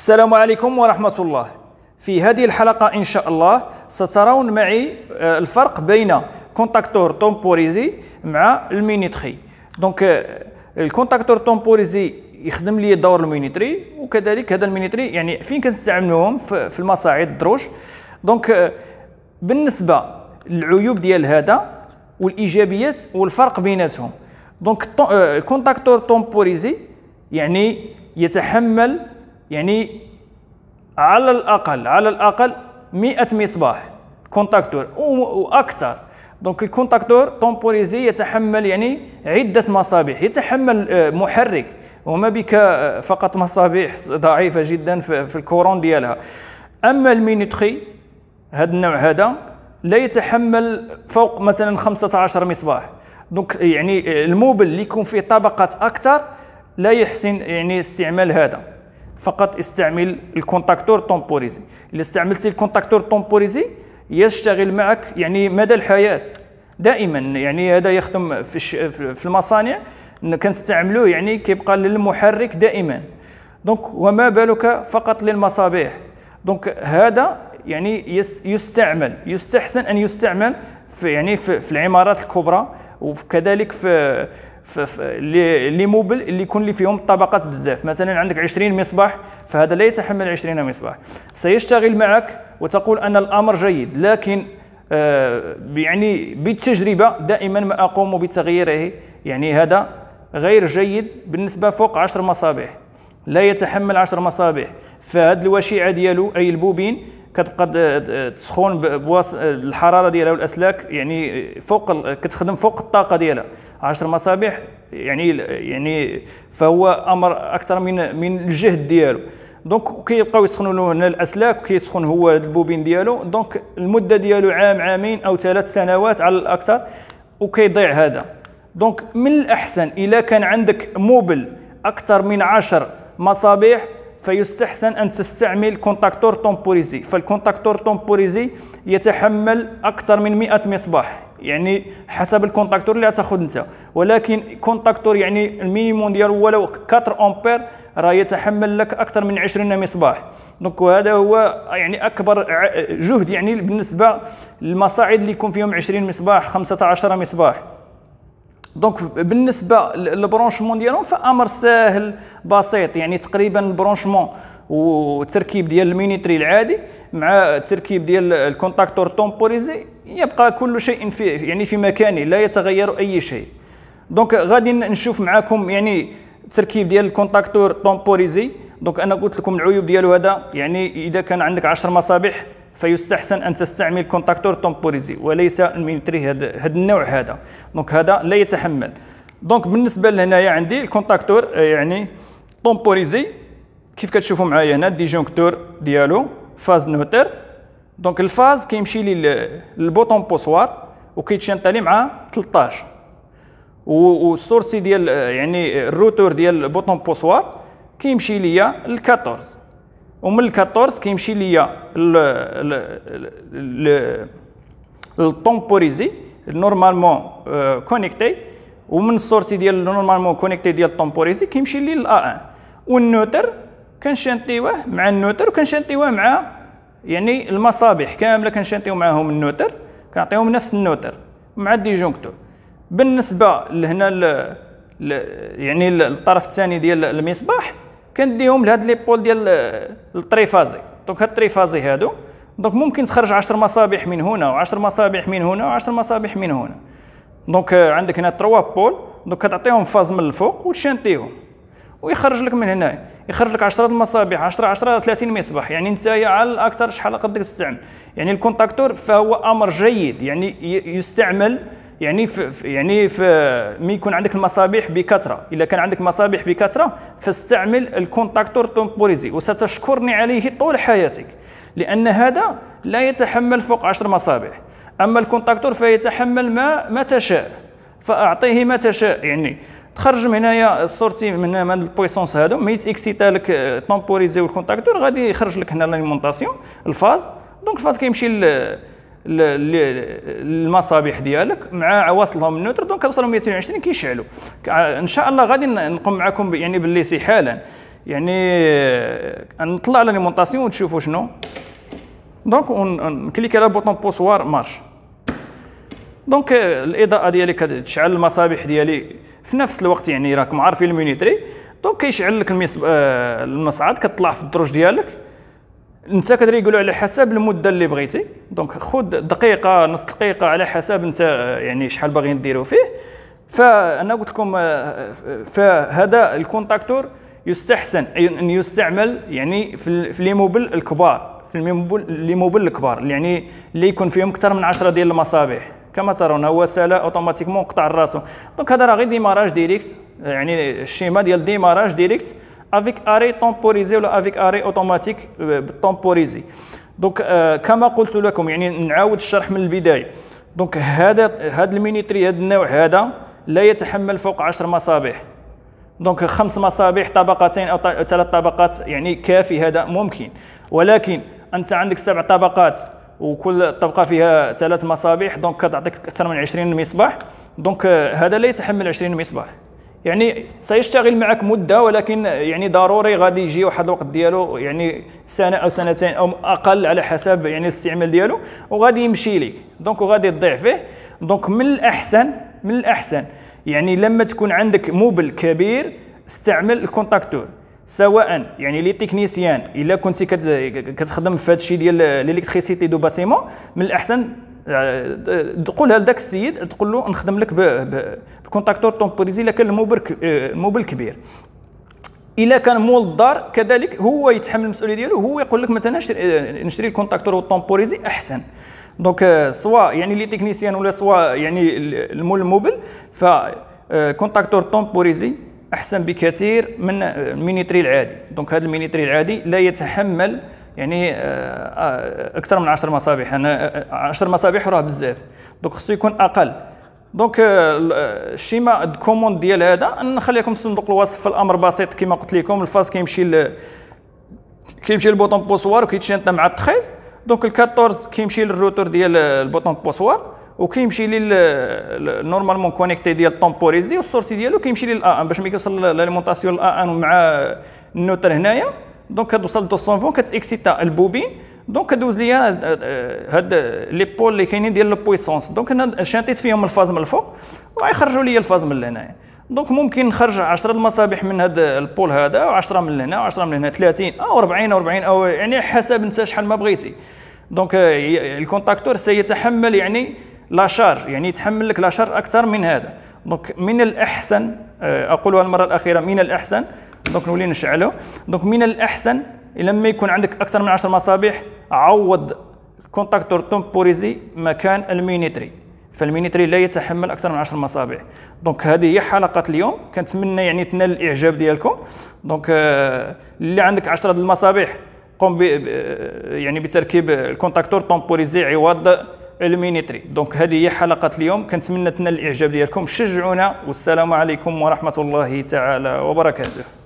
السلام عليكم ورحمة الله في هذه الحلقة إن شاء الله سترون معي آه، الفرق بين كونتاكتور تومبوريزي مع المينيتري دونك آه، الكونتاكتور تومبوريزي يخدم لي دور المينيتري وكذلك هذا المينيتري يعني فين كنستعملوهم في المصاعد الدروج دونك آه، بالنسبة للعيوب ديال هذا والإيجابيات والفرق بيناتهم دونك الكونتاكتور تومبوريزي يعني يتحمل يعني على الاقل على الاقل 100 مصباح كونتاكتور واكثر دونك الكونتاكتور طومبوريزي يتحمل يعني عده مصابيح يتحمل آه، محرك وما بك آه، فقط مصابيح ضعيفه جدا في الكورون ديالها اما المينوتري هذا النوع هذا لا يتحمل فوق مثلا 15 مصباح دونك يعني آه، الموبل اللي يكون فيه طبقات اكثر لا يحسن يعني استعمال هذا فقط استعمل الكونتاكتور تومبوريزي اللي استعملت الكونتاكتور تومبوريزي يشتغل معك يعني مدى الحياه دائما يعني هذا يخدم في في المصانع كنستعملوه يعني كيبقى للمحرك دائما دونك وما بالك فقط للمصابيح دونك هذا يعني يستعمل يستحسن ان يستعمل في يعني في العمارات الكبرى وكذلك في لي موبل اللي يكون لي فيهم طبقات بزاف مثلا عندك 20 مصباح فهذا لا يتحمل 20 مصباح سيشتغل معك وتقول ان الامر جيد لكن آه يعني بالتجربه دائما ما اقوم بتغييره يعني هذا غير جيد بالنسبه فوق 10 مصابيح لا يتحمل 10 مصابيح فهاد الوشيعه ديالو اي البوبين كتبقى آه، آه، تسخن آه، الحراره ديالها والاسلاك يعني فوق كتخدم فوق الطاقه ديالها 10 مصابيح يعني يعني فهو امر اكثر من من الجهد ديالو دونك كيبقاو يسخنوا له هنا الاسلاك كيسخن هو البوبين ديالو دونك المده ديالو عام عامين او ثلاث سنوات على الاكثر وكيضيع هذا دونك من الاحسن اذا كان عندك موبل اكثر من 10 مصابيح فيستحسن أن تستعمل كونتاكتور تومبوريزي فالكونتاكتور تومبوريزي يتحمل أكثر من 100 مصباح يعني حسب الكونتاكتور اللي تأخذ انت ولكن كونتاكتور يعني المينيموم ديالو ولو 4 امبير راه يتحمل لك اكثر من 20 مصباح دونك هذا هو يعني اكبر جهد يعني بالنسبه للمصاعد اللي يكون فيهم 20 مصباح 15 مصباح دونك بالنسبه للبرونشمون ديالهم فامر ساهل بسيط يعني تقريبا البرونشمون والتركيب ديال المينيتري العادي مع التركيب ديال الكونتاكتور تومبوريزي يبقى كل شيء في يعني في مكانه لا يتغير اي شيء دونك غادي نشوف معكم يعني التركيب ديال الكونتاكتور تومبوريزي دونك انا قلت لكم العيوب ديالو هذا يعني اذا كان عندك 10 مصابيح فيستحسن ان تستعمل كونتاكتور تومبوريزي وليس الميمتري هذا النوع هذا دونك هذا لا يتحمل دونك بالنسبه لهنايا عندي الكونتاكتور آه، يعني تومبوريزي كيف كتشوفوا معايا هنا ديجونكتور ديالو فاز نوتر دونك الفاز كيمشي لي للبوطون بوسوار وكيتشنطلي مع 13 والسورسي ديال آه، يعني الروتور ديال البوطون بوسوار كيمشي ليا ل 14 ومن ال 14 كيمشي ليا الطومبوريزي نورمالمون كونيكتي ومن السورتي ديال نورمالمون كونيكتي ديال الطومبوريزي كيمشي لي ل 1 والنوتر كنشانتيوه مع النوتر وكنشانتيوه مع يعني المصابيح كامله كنشانتيو معاهم النوتر كنعطيهم نفس النوتر مع الديجونكتور بالنسبه لهنا ل... ل... يعني الطرف الثاني ديال المصباح كنديهم لهاد لي بول ديال آه، التريفازي دونك هاد التريفازي هادو دونك ممكن تخرج 10 مصابيح من هنا و10 مصابيح من هنا و10 مصابيح من هنا دونك آه، عندك هنا 3 بول دونك كتعطيهم فاز من الفوق وتشانتيهم ويخرج لك من هنا يخرج لك 10 المصابيح 10 10 30 مصباح يعني نتايا على الاكثر شحال قدك تستعمل يعني الكونتاكتور فهو امر جيد يعني يستعمل يعني في يعني في مي يكون عندك المصابيح بكثره اذا كان عندك مصابيح بكثره فاستعمل الكونتاكتور تومبوريزي وستشكرني عليه طول حياتك لان هذا لا يتحمل فوق 10 مصابيح اما الكونتاكتور فيتحمل ما ما تشاء فاعطيه ما تشاء يعني تخرج من هنايا السورتي من من البويسونس هادو ما تيكسيتا لك تومبوريزي والكونتاكتور غادي يخرج لك هنا ليمونطاسيون الفاز دونك الفاز كيمشي المصابيح ديالك مع عواصلهم النوتر دونك كتوصلهم 220 كيشعلوا ان شاء الله غادي نقوم معكم يعني بالليسي حالا يعني آه، نطلع على ليمونطاسيون وتشوفوا شنو دونك نكليك على بوطون بوسوار مارش دونك آه، الاضاءه ديالي كتشعل المصابيح ديالي في نفس الوقت يعني راكم عارفين المونيتري دونك كيشعل لك آه، المصعد كتطلع في الدروج ديالك انت كدير يقولوا على حسب المده اللي بغيتي دونك خذ دقيقه نص دقيقه على حسب انت يعني شحال باغي ديروا فيه فانا قلت لكم فهذا الكونتاكتور يستحسن ان يعني يستعمل يعني في لي موبل الكبار في لي موبل الكبار يعني اللي يكون فيهم اكثر من 10 ديال المصابيح كما ترون هو سالا اوتوماتيكمون قطع الراسو دونك هذا راه غير ديماراج ديريكت يعني الشيما ديال ديماراج ديريكت avec arrêt temporisé ولا avec arrêt automatique euh, temporisé دونك كما قلت لكم يعني نعاود الشرح من البدايه دونك هذا هذا المينيتري هذا النوع هذا لا يتحمل فوق 10 مصابيح دونك خمس مصابيح طبقتين او ثلاث طبقات يعني كافي هذا ممكن ولكن انت عندك سبع طبقات وكل طبقه فيها ثلاث مصابيح دونك كتعطيك اكثر من 20 مصباح دونك هذا لا يتحمل 20 مصباح يعني سيشتغل معك مده ولكن يعني ضروري غادي يجي واحد الوقت ديالو يعني سنه او سنتين او اقل على حسب يعني الاستعمال ديالو وغادي يمشي لك دونك وغادي تضيع فيه دونك من الاحسن من الاحسن يعني لما تكون عندك موبل كبير استعمل الكونتاكتور سواء يعني لي تكنيسيان الا كنتي كتخدم في هذا الشيء ديال ليكتريسيتي دو باتيمون من الاحسن يعني، تقولها لذاك السيد تقول له نخدم لك بكونتاكتور تومبوريزي الا كان الموبل كبير الا كان مول الدار كذلك هو يتحمل المسؤوليه ديالو هو يقول لك مثلا نشري الكونتاكتور والطومبوريزي احسن دونك سوا يعني لي تكنيسيان ولا سوا يعني المول الموبل ف آه، كونتاكتور طومبوريزي احسن بكثير من آه، المينيتري العادي دونك هذا المينيتري العادي لا يتحمل يعني آه، آه، اكثر من 10 مصابيح يعني، انا آه، 10 مصابيح راه بزاف دونك خصو يكون اقل دونك الشيما الكوموند ديال هذا نخلي لكم صندوق الوصف في الامر بسيط كما قلت لكم الفاز كيمشي ل... كيمشي للبوطون بوسوار وكيتشنت مع التخيز دونك ال 14 كيمشي للروتور ديال البوطون بوسوار وكيمشي لل نورمالمون كونيكتي ديال طومبوريزي والسورتي ديالو كيمشي لل a ان باش ملي كيوصل لاليمونطاسيون ال ان 1 مع النوتر هنايا دونك كتوصل ل 220 كتاكسيتا البوبين دونك كدوز ليا هاد لي بول اللي كاينين ديال لو بويسونس دونك انا شنطيت فيهم الفاز من الفوق وغيخرجوا ليا الفاز من لهنايا دونك ممكن نخرج 10 المصابيح من هاد البول هذا و10 من لهنا و10 من هنا 30 او 40 او 40 او يعني حسب انت شحال ما بغيتي دونك الكونتاكتور سيتحمل يعني لا شارج يعني يتحمل لك لا شارج اكثر من هذا دونك من الاحسن اقولها المره الاخيره من الاحسن دونك نولي نشعلو دونك من الاحسن لما يكون عندك اكثر من 10 مصابيح عوض كونتاكتور تومبوريزي مكان المينيتري فالمينيتري لا يتحمل اكثر من 10 مصابيح دونك هذه هي حلقه اليوم كنتمنى يعني تنال الاعجاب ديالكم دونك آه، اللي عندك 10 ديال المصابيح قم ب آه، يعني بتركيب الكونتاكتور تومبوريزي عوض المينيتري دونك هذه هي حلقه اليوم كنتمنى تنال الاعجاب ديالكم شجعونا والسلام عليكم ورحمه الله تعالى وبركاته